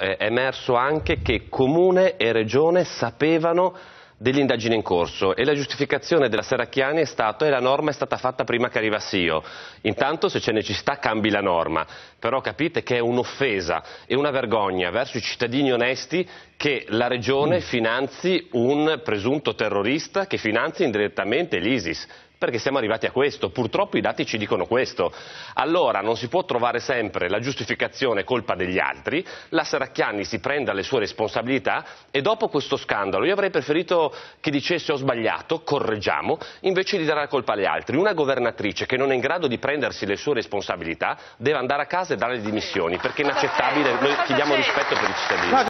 è emerso anche che Comune e Regione sapevano dell'indagine in corso e la giustificazione della Seracchiani è stata e la norma è stata fatta prima che arrivasse io. Intanto se c'è necessità cambi la norma, però capite che è un'offesa e una vergogna verso i cittadini onesti che la Regione mm. finanzi un presunto terrorista che finanzi indirettamente l'ISIS perché siamo arrivati a questo, purtroppo i dati ci dicono questo. Allora non si può trovare sempre la giustificazione colpa degli altri, la Saracchiani si prenda le sue responsabilità e dopo questo scandalo io avrei preferito che dicesse ho sbagliato, correggiamo, invece di dare la colpa agli altri. Una governatrice che non è in grado di prendersi le sue responsabilità deve andare a casa e dare le dimissioni perché è inaccettabile, noi chiediamo rispetto per i cittadini.